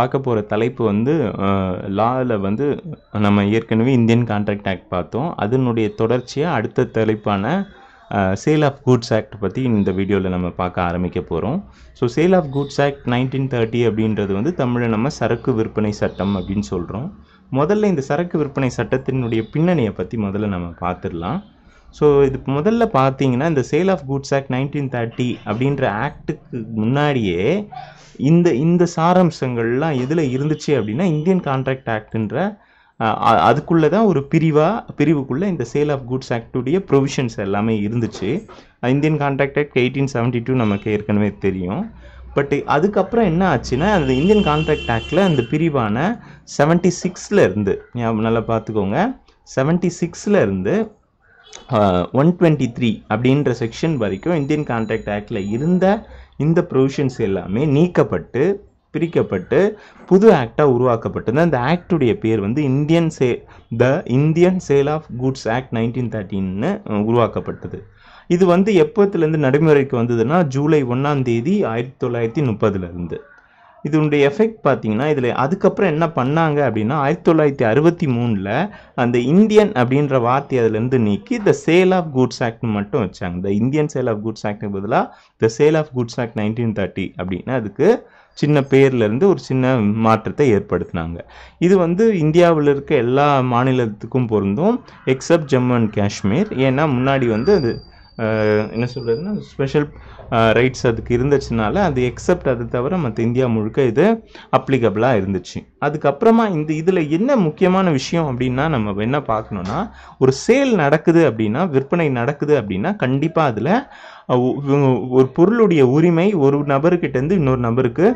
பார்க்க போகிற தலைப்பு வந்து லாவில் வந்து நம்ம ஏற்கனவே இந்தியன் கான்ட்ராக்ட் ஆக்ட் பார்த்தோம் அதனுடைய தொடர்ச்சியாக அடுத்த தலைப்பான சேல் ஆஃப் கூட்ஸ் ஆக்ட் பற்றி இந்த வீடியோவில் நம்ம பார்க்க ஆரம்பிக்க போகிறோம் so sale of goods act nineteen thirty அப்படின்றது வந்து தமிழை நம்ம சரக்கு விற்பனை சட்டம் அப்படின்னு சொல்கிறோம் முதல்ல இந்த சரக்கு விற்பனை சட்டத்தினுடைய பின்னணியை பற்றி முதல்ல நம்ம பார்த்துடலாம் ஸோ இது முதல்ல பார்த்தீங்கன்னா இந்த sale of goods act nineteen thirty அப்படின்ற ஆக்டுக்கு முன்னாடியே இந்த இந்த சாராம்சங்கள்லாம் எதில் இருந்துச்சு அப்படின்னா இந்தியன் கான்ட்ராக்ட் ஆக்டுன்ற அதுக்குள்ளே தான் ஒரு பிரிவாக பிரிவுக்குள்ளே இந்த சேல் ஆஃப் குட்ஸ் ஆக்டுடைய ப்ரொவிஷன்ஸ் எல்லாமே இருந்துச்சு Indian contract act eighteen seventy two நமக்கு ஏற்கனவே தெரியும் பட் அதுக்கப்புறம் என்ன ஆச்சுன்னா அந்த இந்தியன் கான்ட்ராக்ட் ஆக்டில் அந்த பிரிவான செவன்ட்டி சிக்ஸில் இருந்து நல்லா பார்த்துக்கோங்க செவன்டி சிக்ஸில் இருந்து ஒன் டுவெண்ட்டி த்ரீ அப்படின்ற செக்ஷன் வரைக்கும் இந்தியன் கான்ட்ராக்ட் ஆக்டில் இருந்த இந்த ப்ரொவிஷன்ஸ் எல்லாமே நீக்கப்பட்டு பிரிக்கப்பட்டு புது ஆக்டாக உருவாக்கப்பட்டது அந்த ஆக்டுடைய பேர் வந்து இந்தியன் சே the Indian sale of goods act nineteen தேர்ட்டின்னு உருவாக்கப்பட்டது இது வந்து எப்போத்துலேருந்து நடைமுறைக்கு வந்ததுன்னா ஜூலை ஒன்றாம் தேதி ஆயிரத்தி தொள்ளாயிரத்தி முப்பதுலேருந்து இதனுடைய எஃபெக்ட் பார்த்தீங்கன்னா இதில் அதுக்கப்புறம் என்ன பண்ணாங்க அப்படின்னா ஆயிரத்தி தொள்ளாயிரத்தி அறுபத்தி மூணில் அந்த இந்தியன் அப்படின்ற வார்த்தை அதுலேருந்து நீக்கி த சேல் ஆஃப் குட்ஸ் ஆக்ட்னு மட்டும் வச்சாங்க the Indian sale of goods act பதிலாக the sale of goods act nineteen thirty அப்படின்னா அதுக்கு சின்ன பேர்லேருந்து ஒரு சின்ன மாற்றத்தை ஏற்படுத்தினாங்க இது வந்து இந்தியாவில் இருக்க எல்லா மாநிலத்துக்கும் பொருந்தும் எக்ஸப்ட் ஜம்மு அண்ட் காஷ்மீர் ஏன்னா முன்னாடி வந்து அது என்ன சொல்கிறதுன்னா ஸ்பெஷல் ரைட்ஸ் அதுக்கு இருந்துச்சுனால அது எக்ஸப்ட் அது தவிர மற்ற இந்தியா முழுக்க இது அப்ளிகபிளாக இருந்துச்சு அதுக்கப்புறமா இந்த இதில் என்ன முக்கியமான விஷயம் அப்படின்னா நம்ம என்ன பார்க்கணுன்னா ஒரு சேல் நடக்குது அப்படின்னா விற்பனை நடக்குது அப்படின்னா கண்டிப்பாக அதில் ஒரு பொருளுடைய உரிமை ஒரு நபருக்கிட்டேருந்து இன்னொரு நபருக்கு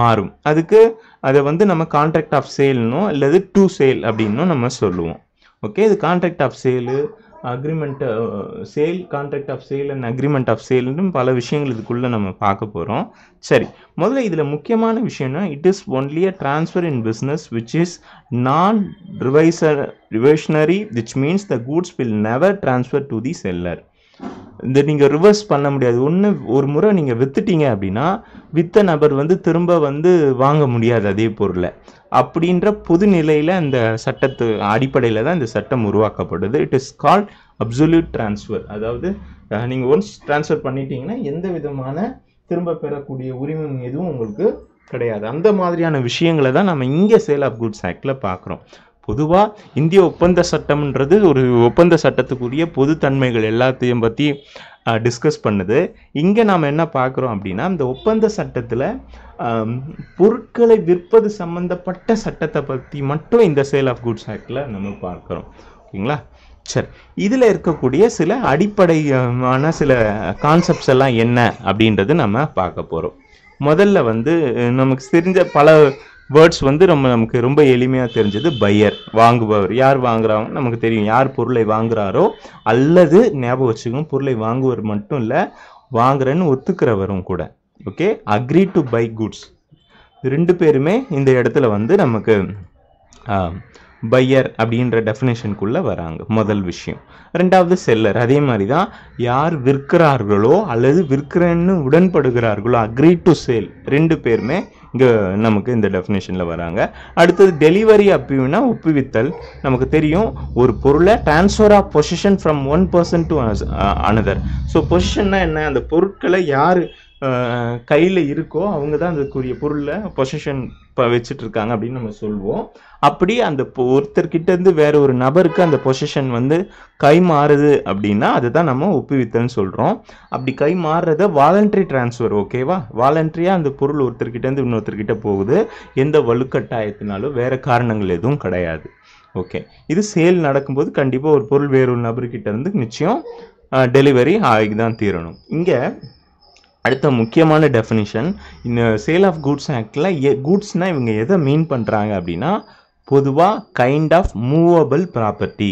மாறும் அதுக்கு அதை வந்து நம்ம கான்ட்ராக்ட் ஆஃப் சேல்னோ அல்லது டூ சேல் அப்படின்னும் நம்ம சொல்லுவோம் ஓகே இது contract of sale agreement sale contract of sale and agreement of சேல்னு பல விஷயங்கள் இதுக்குள்ளே நம்ம பார்க்க போகிறோம் சரி முதல்ல இதில் முக்கியமான விஷயம்னா it is only a transfer in business which is non revisor revisionary which means the goods will never transfer to the seller இந்த நீங்கள் ரிவர்ஸ் பண்ண முடியாது ஒன்று ஒரு முறை நீங்கள் விற்றுட்டீங்க அப்படின்னா விற்ற நபர் வந்து திரும்ப வந்து வாங்க முடியாது அதே பொருளை அப்படின்ற பொது நிலையில் இந்த சட்டத்து அடிப்படையில் தான் இந்த சட்டம் உருவாக்கப்படுது it is called absolute transfer அதாவது நீங்கள் ஒன்ஸ் டிரான்ஸ்ஃபர் பண்ணிட்டீங்கன்னா எந்த விதமான திரும்ப பெறக்கூடிய உரிமை எதுவும் உங்களுக்கு கிடையாது அந்த மாதிரியான விஷயங்களை தான் நம்ம இங்கே சேல் ஆஃப் குட்ஸ் ஆக்டில் பார்க்குறோம் பொதுவாக இந்திய ஒப்பந்த சட்டம்ன்றது ஒரு ஒப்பந்த சட்டத்துக்குரிய பொதுத்தன்மைகள் எல்லாத்தையும் பற்றி டிஸ்கஸ் பண்ணுது இங்கே நாம் என்ன பார்க்குறோம் அப்படின்னா இந்த ஒப்பந்த சட்டத்தில் பொருட்களை விற்பது சம்மந்தப்பட்ட சட்டத்தை பற்றி மட்டும் இந்த சேல் ஆஃப் குட்ஸ் ஆக்டில் நம்ம பார்க்குறோம் ஓகேங்களா சரி இதில் இருக்கக்கூடிய சில அடிப்படையான சில கான்செப்ட்ஸ் எல்லாம் என்ன அப்படின்றது நம்ம பார்க்க போகிறோம் முதல்ல வந்து நமக்கு தெரிஞ்ச பல வேர்ட்ஸ் வந்து ரொம்ப நமக்கு ரொம்ப எளிமையாக தெரிஞ்சது பையர் வாங்குபவர் யார் வாங்குறாங்க நமக்கு தெரியும் யார் பொருளை வாங்குறாரோ அல்லது ஞாபகம் வச்சுக்கணும் பொருளை வாங்குவர் மட்டும் இல்லை வாங்குறேன்னு ஒத்துக்கிறவரும் கூட okay agree to buy goods ரெண்டு பேருமே இந்த இடத்துல வந்து நமக்கு பையர் அப்படின்ற டெஃபினேஷனுக்குள்ளே வராங்க முதல் விஷயம் ரெண்டாவது செல்லர் அதே மாதிரி தான் யார் விற்கிறார்களோ அல்லது விற்கிறேன்னு உடன்படுகிறார்களோ அக்ரி டு சேல் ரெண்டு பேருமே இங்கே நமக்கு இந்த டெஃபினேஷனில் வராங்க அடுத்தது டெலிவரி அப்படின்னா ஒப்புவித்தல் நமக்கு தெரியும் ஒரு பொருளை transfer of position from one person to another so பொசிஷன்னா என்ன அந்த பொருட்களை யார் கையில் இருக்கோ அவங்க தான் அதுக்குரிய பொருளை பொசிஷன் இப்போ வச்சுட்ருக்காங்க அப்படின்னு நம்ம சொல்வோம் அப்படி அந்த இருந்து வேற ஒரு நபருக்கு அந்த பொசிஷன் வந்து கை மாறுது அப்படின்னா அதுதான் நம்ம ஒப்புவித்தல்னு சொல்கிறோம் அப்படி கை மாறுறத வாலண்ட்ரி டிரான்ஸ்ஃபர் ஓகேவா வாலண்ட்ரியாக அந்த பொருள் இருந்து இன்னொருத்தர்கிட்ட போகுது எந்த வலுக்கட்டாயத்தினாலும் வேறு காரணங்கள் எதுவும் கிடையாது ஓகே இது சேல் நடக்கும்போது கண்டிப்பாக ஒரு பொருள் வேறொரு நபர்கிட்ட இருந்து நிச்சயம் டெலிவரி ஆகி தான் தீரணும் இங்கே அடுத்த முக்கியமான டெஃபினிஷன் இந்த சேல் ஆஃப் குட்ஸ் ஆக்டில் எ குட்ஸ்னால் இவங்க எதை மீன் பண்ணுறாங்க அப்படின்னா பொதுவாக kind of movable property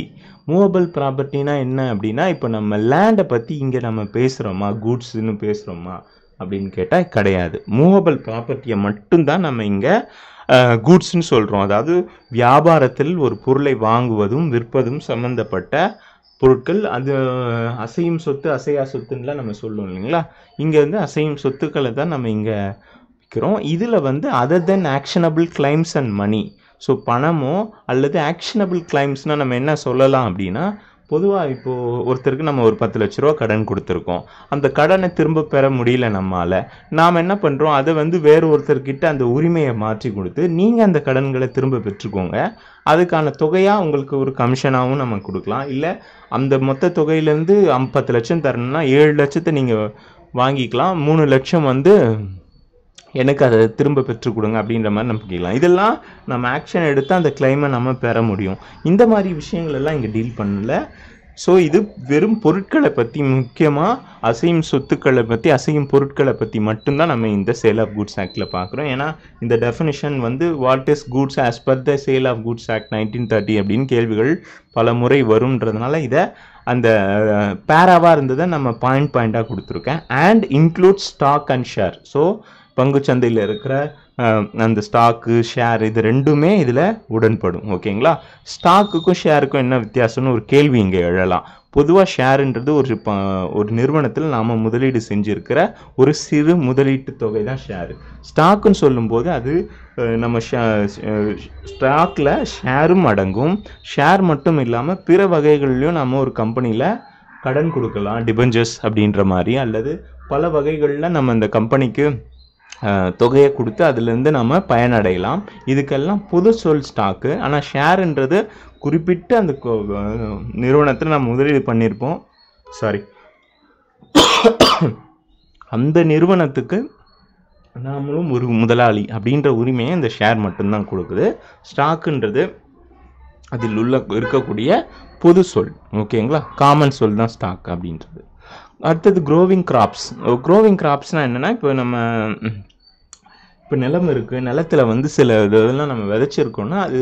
movable ப்ராப்பர்ட்டினா என்ன அப்படின்னா இப்போ நம்ம லேண்டை பற்றி இங்கே நம்ம பேசுகிறோமா குட்ஸ்னு பேசுகிறோமா அப்படின்னு கேட்டால் கிடையாது மூவபிள் ப்ராப்பர்ட்டியை மட்டும்தான் நம்ம இங்கே குட்ஸ்ன்னு சொல்கிறோம் அதாவது வியாபாரத்தில் ஒரு பொருளை வாங்குவதும் விற்பதும் சம்மந்தப்பட்ட பொருட்கள் அது அசையும் சொத்து அசையா சொத்துன்னுலாம் நம்ம சொல்லுவோம் இல்லைங்களா இங்கே வந்து அசையும் சொத்துக்களை தான் நம்ம இங்கே விற்கிறோம் இதில் வந்து other than actionable claims and money so பணமோ அல்லது ஆக்ஷனபிள் கிளைம்ஸ்னால் நம்ம என்ன சொல்லலாம் அப்படின்னா பொதுவாக இப்போது ஒருத்தருக்கு நம்ம ஒரு பத்து லட்ச ரூபா கடன் கொடுத்துருக்கோம் அந்த கடனை திரும்ப பெற முடியல நம்மால் நாம் என்ன பண்ணுறோம் அதை வந்து வேறு ஒருத்தர்கிட்ட அந்த உரிமையை மாற்றி கொடுத்து நீங்கள் அந்த கடன்களை திரும்ப பெற்றுக்கோங்க அதுக்கான தொகையாக உங்களுக்கு ஒரு கமிஷனாகவும் நம்ம கொடுக்கலாம் இல்லை அந்த மொத்த தொகையிலேருந்து பத்து லட்சம் தரணும்னா ஏழு லட்சத்தை நீங்கள் வாங்கிக்கலாம் மூணு லட்சம் வந்து எனக்கு அதை திரும்ப பெற்றுக் கொடுங்க அப்படின்ற மாதிரி நம்ம கேட்கலாம் இதெல்லாம் நம்ம ஆக்ஷன் எடுத்து அந்த கிளைமை நம்ம பெற முடியும் இந்த மாதிரி விஷயங்கள் எல்லாம் இங்கே டீல் பண்ணல ஸோ இது வெறும் பொருட்களை பற்றி முக்கியமாக அசையும் சொத்துக்களை பற்றி அசையும் பொருட்களை பற்றி மட்டும்தான் நம்ம இந்த சேல் ஆஃப் குட்ஸ் ஆக்டில் பார்க்குறோம் ஏன்னா இந்த டெஃபினிஷன் வந்து what is goods as per the sale of goods act nineteen thirty அப்படின்னு கேள்விகள் பல முறை வரும்ன்றதுனால இதை அந்த பேராவாக uh, இருந்ததை நம்ம பாயிண்ட் பாயிண்ட்டாக கொடுத்துருக்கேன் and include stock and share so சந்தையில் இருக்கிற அந்த ஸ்டாக்கு ஷேர் இது ரெண்டுமே இதில் உடன்படும் ஓகேங்களா ஸ்டாக்குக்கும் ஷேருக்கும் என்ன வித்தியாசம்னு ஒரு கேள்வி இங்கே எழலாம் பொதுவாக ஷேருன்றது ஒரு ஒரு நிறுவனத்தில் நாம் முதலீடு செஞ்சுருக்கிற ஒரு சிறு முதலீட்டு தொகை தான் ஷேரு ஸ்டாக்குன்னு சொல்லும்போது அது நம்ம ஸ்டாக்கில் ஷேரும் அடங்கும் ஷேர் மட்டும் இல்லாமல் பிற வகைகள்லையும் நம்ம ஒரு கம்பெனியில் கடன் கொடுக்கலாம் டிபஞ்சர்ஸ் அப்படின்ற மாதிரி அல்லது பல வகைகளில் நம்ம இந்த கம்பெனிக்கு தொகையை கொடுத்து அதுலேருந்து நம்ம பயனடையலாம் இதுக்கெல்லாம் புது சொல் ஸ்டாக்கு ஆனால் ஷேருன்றது குறிப்பிட்டு அந்த நிறுவனத்தில் நம்ம முதலீடு பண்ணியிருப்போம் சாரி அந்த நிறுவனத்துக்கு நாமளும் ஒரு முதலாளி அப்படின்ற உரிமையை இந்த ஷேர் மட்டும்தான் கொடுக்குது ஸ்டாக்குன்றது அதில் உள்ள இருக்கக்கூடிய பொது சொல் ஓகேங்களா காமன் சொல் தான் ஸ்டாக் அப்படின்றது அடுத்தது க்ரோவிங் கிராப்ஸ் க்ரோவிங் கிராப்ஸ்னால் என்னென்னா இப்போ நம்ம இப்போ நிலம் இருக்குது நிலத்தில் வந்து சில இதெல்லாம் நம்ம விதைச்சிருக்கோம்னா அது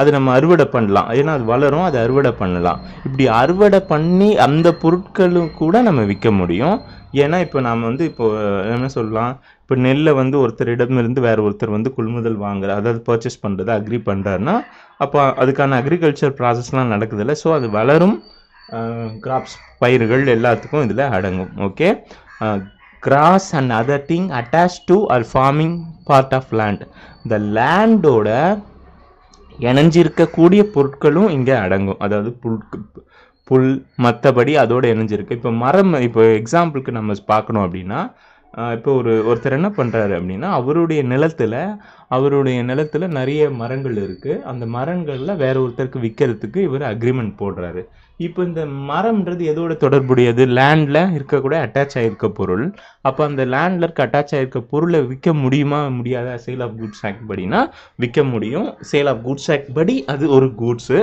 அது நம்ம அறுவடை பண்ணலாம் ஏன்னா அது வளரும் அதை அறுவடை பண்ணலாம் இப்படி அறுவடை பண்ணி அந்த பொருட்களும் கூட நம்ம விற்க முடியும் ஏன்னா இப்போ நாம் வந்து இப்போ என்ன சொல்லலாம் இப்போ நெல்லை வந்து ஒருத்தரிடமிருந்து வேறு ஒருத்தர் வந்து கொள்முதல் வாங்குற அதாவது பர்ச்சேஸ் பண்ணுறது அக்ரி பண்ணுறாருன்னா அப்போ அதுக்கான அக்ரிகல்ச்சர் ப்ராசஸ்லாம் இல்லை ஸோ அது வளரும் கிராப்ஸ் பயிர்கள் எல்லாத்துக்கும் இதில் அடங்கும் okay grass and other thing attach to or forming part of land இந்த லேண்டோட இணைஞ்சிருக்கக்கூடிய பொருட்களும் இங்கே அடங்கும் அதாவது புல் புல் மற்றபடி அதோடு இணைஞ்சிருக்கு இப்போ மரம் இப்போ எக்ஸாம்பிளுக்கு நம்ம பார்க்கணும் அப்படின்னா இப்போ ஒரு ஒருத்தர் என்ன பண்ணுறாரு அப்படின்னா அவருடைய நிலத்தில் அவருடைய நிலத்தில் நிறைய மரங்கள் இருக்குது அந்த மரங்களில் வேற ஒருத்தருக்கு விற்கிறதுக்கு இவர் அக்ரிமெண்ட் போடுறாரு இப்போ இந்த மரம்ன்றது எதோட தொடர்புடையது லேண்டில் இருக்கக்கூட அட்டாச் ஆகிருக்க பொருள் அப்போ அந்த லேண்டில் இருக்க அட்டாச் ஆகிருக்க பொருளை விற்க முடியுமா முடியாத சேல் ஆஃப் குட்ஸ் ஆக்ட் படினா விற்க முடியும் சேல் ஆஃப் குட்ஸ் ஆக்ட் படி அது ஒரு குட்ஸு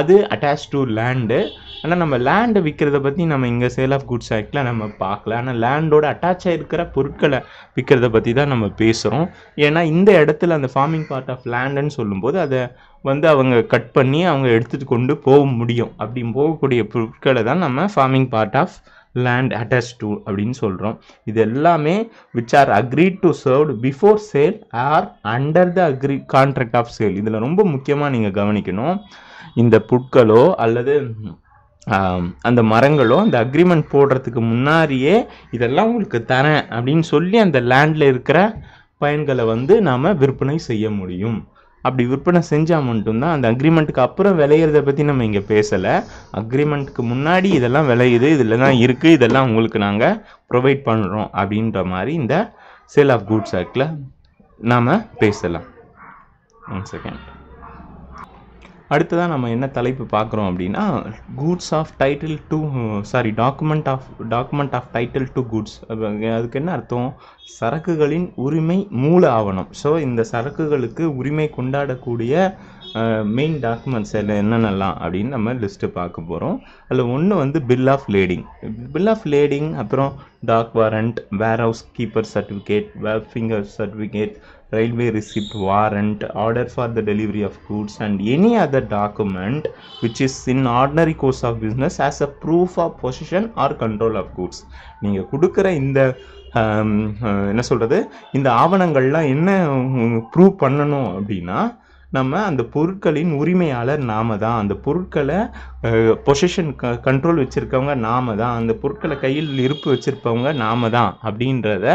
அது அட்டாச் டு லேண்டு ஆனால் நம்ம லேண்டை விற்கிறத பற்றி நம்ம இங்கே சேல் ஆஃப் குட்ஸ் ஆக்டில் நம்ம பார்க்கல ஆனால் லேண்டோட அட்டாச் ஆகிருக்கிற பொருட்களை விற்கிறத பற்றி தான் நம்ம பேசுகிறோம் ஏன்னா இந்த இடத்துல அந்த ஃபார்மிங் பார்ட் ஆஃப் லேண்டுன்னு சொல்லும்போது அதை வந்து அவங்க கட் பண்ணி அவங்க எடுத்துகிட்டு கொண்டு போக முடியும் அப்படி போகக்கூடிய பொருட்களை தான் நம்ம forming part of land attach to அப்படின்னு சொல்கிறோம் இது எல்லாமே which are agree to served before sale or under the agree contract of sale இதில் ரொம்ப முக்கியமாக நீங்கள் கவனிக்கணும் இந்த புட்களோ அல்லது அந்த மரங்களோ அந்த அக்ரிமெண்ட் போடுறதுக்கு முன்னாடியே இதெல்லாம் உங்களுக்கு தரேன் அப்படின்னு சொல்லி அந்த லேண்டில் இருக்கிற பயன்களை வந்து நாம் விற்பனை செய்ய முடியும் அப்படி விற்பனை செஞ்சால் மட்டும்தான் அந்த அக்ரிமெண்ட்டுக்கு அப்புறம் விளையிறத பற்றி நம்ம இங்கே பேசலை அக்ரிமெண்ட்டுக்கு முன்னாடி இதெல்லாம் விளையுது இதில் தான் இருக்குது இதெல்லாம் உங்களுக்கு நாங்கள் ப்ரொவைட் பண்ணுறோம் அப்படின்ற மாதிரி இந்த சேல் ஆஃப் குட்ஸ் ஆக்டில் நாம் பேசலாம் ஒன் செகண்ட் அடுத்ததாக நம்ம என்ன தலைப்பு பார்க்குறோம் அப்படின்னா goods of title to sorry document of document of title to goods அதுக்கு என்ன அர்த்தம் சரக்குகளின் உரிமை மூல ஆவணம் ஸோ இந்த சரக்குகளுக்கு உரிமை கொண்டாடக்கூடிய மெயின் டாக்குமெண்ட்ஸ் என்னென்னலாம் அப்படின்னு நம்ம லிஸ்ட்டு பார்க்க போகிறோம் அதில் ஒன்று வந்து bill of lading bill of lading அப்புறம் dock warrant warehouse keeper certificate wharfinger certificate railway receipt warrant, order for the delivery of goods and any other document which is in ordinary course of business as a proof of possession or control of goods. நீங்கள் கொடுக்குற இந்த என்ன சொல்கிறது இந்த ஆவணங்கள்லாம் என்ன prove பண்ணணும் அப்படின்னா நம்ம அந்த பொருட்களின் உரிமையாளர் நாம தான் அந்த பொருட்களை பொசிஷன் க கண்ட்ரோல் வச்சுருக்கவங்க நாம தான் அந்த பொருட்களை கையில் இருப்பு வச்சுருப்பவங்க நாம தான் அப்படின்றத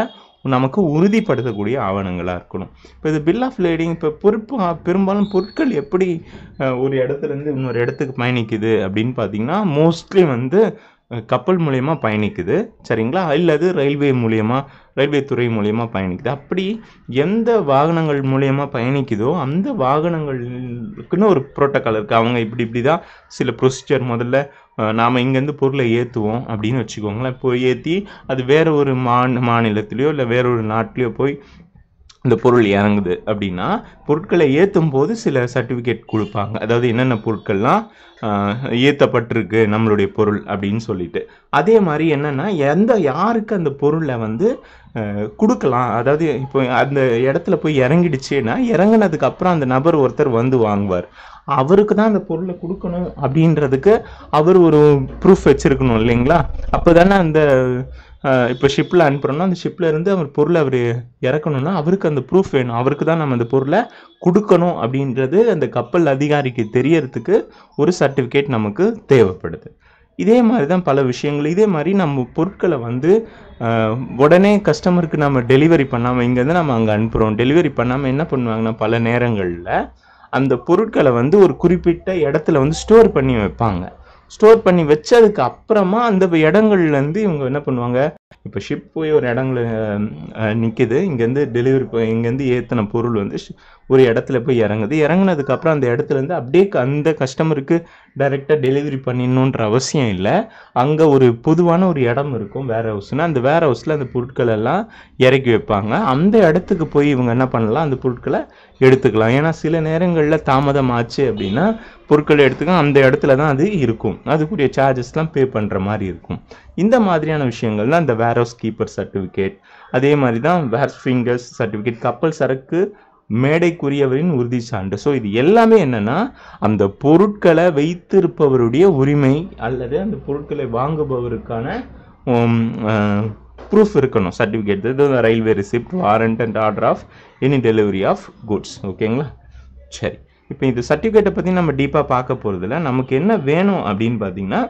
நமக்கு உறுதிப்படுத்தக்கூடிய ஆவணங்களாக இருக்கணும் இப்போ இது பில் ஆஃப் லேடிங் இப்போ பொறுப்பு பெரும்பாலும் பொருட்கள் எப்படி ஒரு இடத்துலேருந்து இன்னொரு இடத்துக்கு பயணிக்குது அப்படின்னு பார்த்தீங்கன்னா மோஸ்ட்லி வந்து கப்பல் மூலியமாக பயணிக்குது சரிங்களா அல்லது ரயில்வே மூலயமா ரயில்வே துறை மூலியமாக பயணிக்குது அப்படி எந்த வாகனங்கள் மூலயமா பயணிக்குதோ அந்த வாகனங்களுக்குன்னு ஒரு ப்ரோட்டோக்கால் இருக்குது அவங்க இப்படி இப்படி தான் சில ப்ரொசீஜர் முதல்ல நாம் இங்கேருந்து பொருளை ஏற்றுவோம் அப்படின்னு வச்சுக்கோங்களேன் போய் ஏற்றி அது வேறு ஒரு மாநிலத்திலையோ இல்லை வேறு ஒரு நாட்டிலையோ போய் இந்த பொருள் இறங்குது அப்படின்னா பொருட்களை ஏற்றும் போது சில சர்டிஃபிகேட் கொடுப்பாங்க அதாவது என்னென்ன பொருட்கள்லாம் ஏற்றப்பட்டிருக்கு நம்மளுடைய பொருள் அப்படின்னு சொல்லிட்டு அதே மாதிரி என்னென்னா எந்த யாருக்கு அந்த பொருளை வந்து கொடுக்கலாம் அதாவது இப்போ அந்த இடத்துல போய் இறங்கிடுச்சுன்னா அப்புறம் அந்த நபர் ஒருத்தர் வந்து வாங்குவார் அவருக்கு தான் அந்த பொருளை கொடுக்கணும் அப்படின்றதுக்கு அவர் ஒரு ப்ரூஃப் வச்சுருக்கணும் இல்லைங்களா அப்போ தானே அந்த இப்போ ஷிப்பில் அனுப்புகிறோன்னா அந்த ஷிப்பில் இருந்து அவர் பொருளை அவர் இறக்கணும்னா அவருக்கு அந்த ப்ரூஃப் வேணும் அவருக்கு தான் நம்ம அந்த பொருளை கொடுக்கணும் அப்படின்றது அந்த கப்பல் அதிகாரிக்கு தெரியறதுக்கு ஒரு சர்டிஃபிகேட் நமக்கு தேவைப்படுது இதே மாதிரி தான் பல விஷயங்கள் இதே மாதிரி நம்ம பொருட்களை வந்து உடனே கஸ்டமருக்கு நம்ம டெலிவரி பண்ணாமல் இங்கேருந்து நம்ம அங்கே அனுப்புகிறோம் டெலிவரி பண்ணாமல் என்ன பண்ணுவாங்கன்னா பல நேரங்களில் அந்த பொருட்களை வந்து ஒரு குறிப்பிட்ட இடத்துல வந்து ஸ்டோர் பண்ணி வைப்பாங்க ஸ்டோர் பண்ணி வச்சதுக்கு அப்புறமா அந்த இடங்கள்லேருந்து இவங்க என்ன பண்ணுவாங்க இப்போ ஷிப் போய் ஒரு இடங்கள நிற்கிது இங்கேருந்து டெலிவரி இங்கேருந்து ஏற்றின பொருள் வந்து ஒரு இடத்துல போய் இறங்குது இறங்குனதுக்கப்புறம் அந்த இடத்துலேருந்து அப்படியே அந்த கஸ்டமருக்கு டைரெக்டாக டெலிவரி பண்ணிடணுன்ற அவசியம் இல்லை அங்கே ஒரு பொதுவான ஒரு இடம் இருக்கும் வேர் ஹவுஸ்னால் அந்த வேர் ஹவுஸில் அந்த பொருட்கள் எல்லாம் இறக்கி வைப்பாங்க அந்த இடத்துக்கு போய் இவங்க என்ன பண்ணலாம் அந்த பொருட்களை எடுத்துக்கலாம் ஏன்னா சில நேரங்களில் தாமதம் ஆச்சு அப்படின்னா பொருட்கள் எடுத்துக்க அந்த இடத்துல தான் அது இருக்கும் அதுக்குரிய சார்ஜஸ்லாம் பே பண்ணுற மாதிரி இருக்கும் இந்த மாதிரியான விஷயங்கள் தான் இந்த வேர் ஹவுஸ் கீப்பர் சர்டிஃபிகேட் அதே மாதிரி தான் வேர் ஃபிங்கர்ஸ் சர்டிஃபிகேட் கப்பல் சரக்கு மேடைக்குரியவரின் உறுதி சான்று ஸோ இது எல்லாமே என்னென்னா அந்த பொருட்களை வைத்திருப்பவருடைய உரிமை அல்லது அந்த பொருட்களை வாங்குபவருக்கான ப்ரூஃப் இருக்கணும் சர்டிஃபிகேட் இது railway receipt warrant and order of any delivery of goods ஓகேங்களா சரி இப்போ இந்த சர்டிஃபிகேட்டை பற்றி நம்ம டீப்பாக பார்க்க போகிறதில்ல நமக்கு என்ன வேணும் அப்படின்னு பார்த்தீங்கன்னா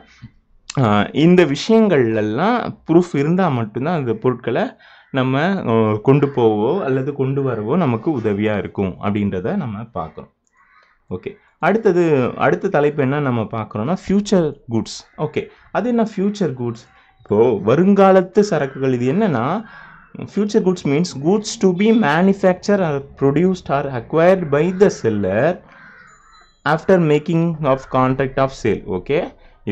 இந்த விஷயங்கள்லாம் ப்ரூஃப் இருந்தால் மட்டும்தான் அந்த பொருட்களை நம்ம கொண்டு போவோ அல்லது கொண்டு வரவோ நமக்கு உதவியாக இருக்கும் அப்படின்றத நம்ம பார்க்குறோம் ஓகே அடுத்தது அடுத்த தலைப்பு என்ன நம்ம பார்க்குறோன்னா ஃப்யூச்சர் குட்ஸ் ஓகே அது என்ன ஃப்யூச்சர் குட்ஸ் இப்போது வருங்காலத்து சரக்குகள் இது என்னென்னா future goods means goods to be manufacture or produced or acquired by the seller after making of contract of sale okay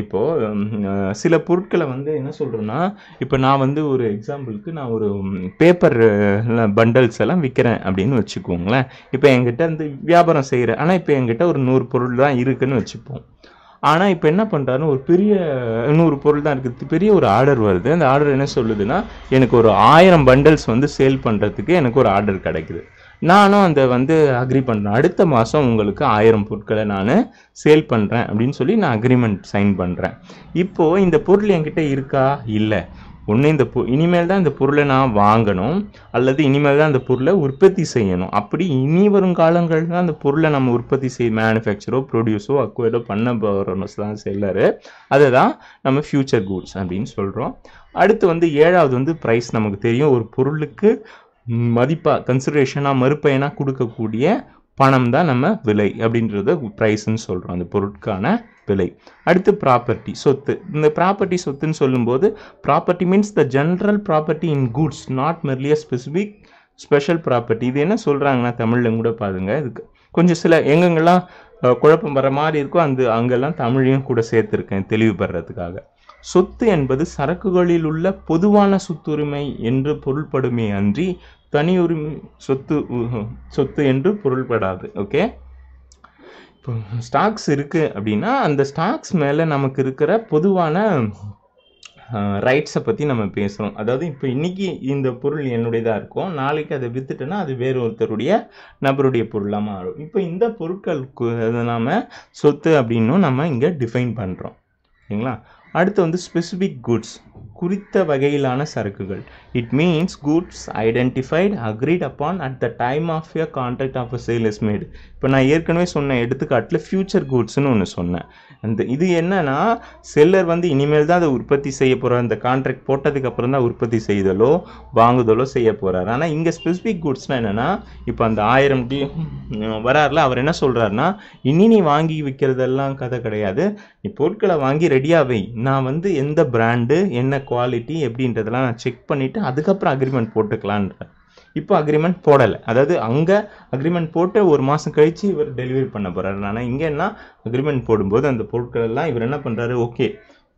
இப்போது சில பொருட்களை வந்து என்ன சொல்கிறேன்னா இப்போ நான் வந்து ஒரு எக்ஸாம்பிளுக்கு நான் ஒரு பேப்பர் பண்டல்ஸ் எல்லாம் விற்கிறேன் அப்படின்னு வச்சுக்கோங்களேன் இப்போ என்கிட்ட வந்து வியாபாரம் செய்கிறேன் ஆனால் இப்போ என்கிட்ட ஒரு நூறு பொருள் தான் இருக்குதுன்னு வச்சுப்போம் ஆனால் இப்போ என்ன பண்ணுறாருன்னு ஒரு பெரிய நூறு பொருள் தான் இருக்குது பெரிய ஒரு ஆர்டர் வருது அந்த ஆர்டர் என்ன சொல்லுதுன்னா எனக்கு ஒரு ஆயிரம் பண்டல்ஸ் வந்து சேல் பண்ணுறதுக்கு எனக்கு ஒரு ஆர்டர் கிடைக்குது நானும் அதை வந்து அக்ரி பண்ணுறேன் அடுத்த மாதம் உங்களுக்கு ஆயிரம் பொருட்களை நான் சேல் பண்ணுறேன் அப்படின்னு சொல்லி நான் அக்ரிமெண்ட் சைன் பண்ணுறேன் இப்போது இந்த பொருள் என்கிட்ட இருக்கா இல்லை ஒன்று இந்த பொ இனிமேல் தான் இந்த பொருளை நான் வாங்கணும் அல்லது இனிமேல் தான் அந்த பொருளை உற்பத்தி செய்யணும் அப்படி இனி வரும் காலங்களில் தான் அந்த பொருளை நம்ம உற்பத்தி செய் மேனுஃபேக்சரோ ப்ரொடியூஸோ அக்வைரோ பண்ண போகிறோம் தான் செல்லர் அதை தான் நம்ம ஃப்யூச்சர் கூட்ஸ் அப்படின்னு சொல்கிறோம் அடுத்து வந்து ஏழாவது வந்து ப்ரைஸ் நமக்கு தெரியும் ஒரு பொருளுக்கு மதிப்பாக கன்சிடரேஷனாக மறுப்பயனாக கொடுக்கக்கூடிய பணம் தான் நம்ம விலை அப்படின்றத ப்ரைஸ்ன்னு சொல்கிறோம் அந்த பொருட்கான விலை அடுத்து ப்ராப்பர்ட்டி சொத்து இந்த ப்ராப்பர்ட்டி சொத்துன்னு சொல்லும்போது property means the general property in goods not merely specific special property இது என்ன சொல்கிறாங்கன்னா தமிழில் கூட பாருங்க இதுக்கு கொஞ்சம் சில எங்கெங்கெல்லாம் குழப்பம் வர மாதிரி இருக்கோ அந்த அங்கெல்லாம் தமிழையும் கூட சேர்த்துருக்கேன் தெளிவுபடுறதுக்காக சொத்து என்பது சரக்குகளில் உள்ள பொதுவான சொத்துரிமை என்று பொருள்படுமே அன்றி தனியுரிமை சொத்து சொத்து என்று பொருள்படாது ஓகே இப்போ ஸ்டாக்ஸ் இருக்குது அப்படின்னா அந்த ஸ்டாக்ஸ் மேலே நமக்கு இருக்கிற பொதுவான ரைட்ஸை பற்றி நம்ம பேசுகிறோம் அதாவது இப்போ இன்றைக்கி இந்த பொருள் என்னுடையதாக இருக்கும் நாளைக்கு அதை விற்றுட்டோன்னா அது வேறு ஒருத்தருடைய நபருடைய பொருளாக மாறும் இப்போ இந்த பொருட்களுக்கு அதை நாம் சொத்து அப்படின்னும் நம்ம இங்கே டிஃபைன் பண்ணுறோம் சரிங்களா அடுத்து வந்து ஸ்பெசிஃபிக் குட்ஸ் குறித்த வகையிலான சரக்குகள் it means goods identified agreed upon at the time of year contract of a sale is made இப்போ நான் ஏற்கனவே சொன்ன எடுத்துக்காட்டில் ஃப்யூச்சர் கூட்ஸ்னு ஒன்று சொன்னேன் அந்த இது என்னன்னா செல்லர் வந்து இனிமேல் தான் அதை உற்பத்தி செய்ய போகிறார் அந்த கான்ட்ராக்ட் போட்டதுக்கப்புறம் தான் உற்பத்தி செய்தலோ வாங்குதலோ செய்ய போகிறார் ஆனால் இங்கே ஸ்பெசிஃபிக் கூட்ஸ்னால் என்னென்னா இப்போ அந்த ஆயிரம் டி வராருல அவர் என்ன சொல்கிறாருன்னா இனி நீ வாங்கி விற்கிறதெல்லாம் கதை கிடையாது நீ பொருட்களை வாங்கி ரெடியாகவை நான் வந்து எந்த பிராண்டு என்ன குவாலிட்டி எப்படின்றதெல்லாம் நான் செக் பண்ணிவிட்டு அதுக்கப்புறம் அக்ரிமெண்ட் போட்டுக்கலான்றேன் இப்போ அக்ரிமெண்ட் போடலை அதாவது அங்கே அக்ரிமெண்ட் போட்டு ஒரு மாதம் கழித்து இவர் டெலிவரி பண்ண போகிறாரு ஆனால் இங்கே என்ன அக்ரிமெண்ட் போடும்போது அந்த பொருட்கள் எல்லாம் இவர் என்ன பண்ணுறாரு ஓகே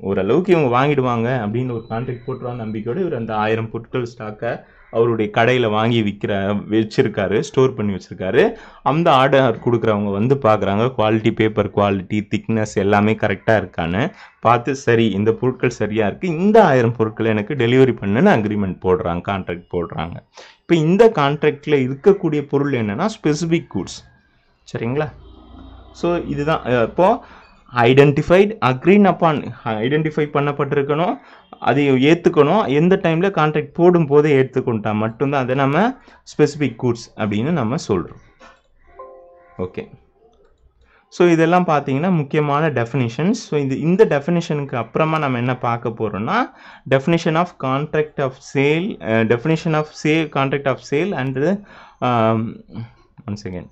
ஓரளவுக்கு இவங்க வாங்கிடுவாங்க அப்படின்னு ஒரு கான்ட்ராக்ட் போட்டுருவாங்க நம்பிக்கையோடு இவர் அந்த ஆயிரம் பொருட்கள் ஸ்டாக்கை அவருடைய கடையில் வாங்கி விற்கிற வச்சுருக்காரு ஸ்டோர் பண்ணி வச்சுருக்காரு அந்த ஆர்டர் கொடுக்குறவங்க வந்து பார்க்குறாங்க குவாலிட்டி பேப்பர் குவாலிட்டி திக்னஸ் எல்லாமே கரெக்டாக இருக்கான்னு பார்த்து சரி இந்த பொருட்கள் சரியாக இருக்குது இந்த ஆயிரம் பொருட்களை எனக்கு டெலிவரி பண்ணுன்னு அக்ரிமெண்ட் போடுறாங்க கான்ட்ராக்ட் போடுறாங்க இப்போ இந்த கான்ட்ராக்டில் இருக்கக்கூடிய பொருள் என்னென்னா ஸ்பெசிஃபிக் கூட்ஸ் சரிங்களா ஸோ இதுதான் இப்போது ஐடென்டிஃபைட் அக்ரீன் அப்பான் ஐடென்டிஃபை பண்ணப்பட்டிருக்கணும் அதை ஏற்றுக்கணும் எந்த டைமில் கான்ட்ராக்ட் போடும் போதே ஏற்றுக்கொண்டா மட்டும்தான் அதை நம்ம ஸ்பெசிஃபிக் கூட்ஸ் அப்படின்னு நம்ம சொல்கிறோம் ஓகே ஸோ இதெல்லாம் பார்த்தீங்கன்னா முக்கியமான டெஃபினிஷன்ஸ் ஸோ இது இந்த டெஃபினிஷனுக்கு அப்புறமா நம்ம என்ன பார்க்க போகிறோம்னா definition of contract of sale definition of sale contract of sale and one second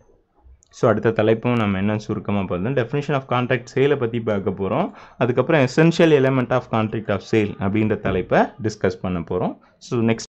so அடுத்த தலைப்பும் நம்ம என்னென்னு சுருக்கமாக பார்த்தோம் டெஃபினேஷன் ஆஃப் கான்ட்ராக்ட் சேலை பற்றி பார்க்க போகிறோம் அதுக்கப்புறம் essential element of contract of sale அப்படின்ற தலைப்பை டிஸ்கஸ் பண்ண போகிறோம் ஸோ நெக்ஸ்ட்